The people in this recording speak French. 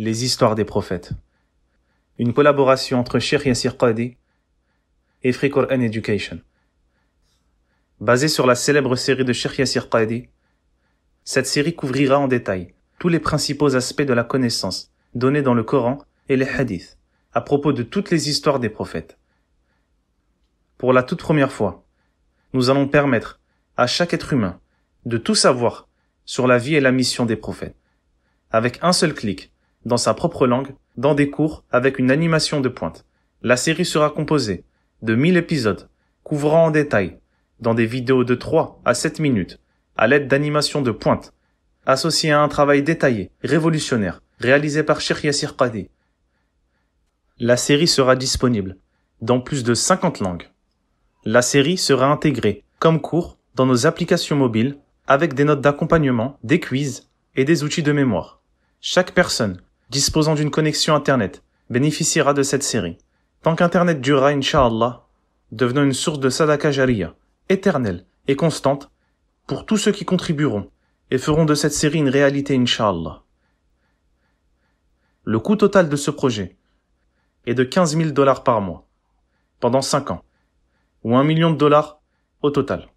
Les histoires des prophètes. Une collaboration entre Sheikh Yassir Qadi et Free Quran Education. Basée sur la célèbre série de Sheikh Yassir Qadi, cette série couvrira en détail tous les principaux aspects de la connaissance donnée dans le Coran et les hadiths à propos de toutes les histoires des prophètes. Pour la toute première fois, nous allons permettre à chaque être humain de tout savoir sur la vie et la mission des prophètes. Avec un seul clic, dans sa propre langue, dans des cours avec une animation de pointe. La série sera composée de 1000 épisodes, couvrant en détail, dans des vidéos de 3 à 7 minutes, à l'aide d'animations de pointe, associées à un travail détaillé, révolutionnaire, réalisé par Cheikh Yassir Qadi. La série sera disponible dans plus de 50 langues. La série sera intégrée comme cours dans nos applications mobiles avec des notes d'accompagnement, des quiz et des outils de mémoire. Chaque personne disposant d'une connexion Internet, bénéficiera de cette série. Tant qu'Internet durera, Inch'Allah, devenant une source de sadaka jariya, éternelle et constante, pour tous ceux qui contribueront et feront de cette série une réalité, inshallah. Le coût total de ce projet est de 15 000 dollars par mois, pendant 5 ans, ou 1 million de dollars au total.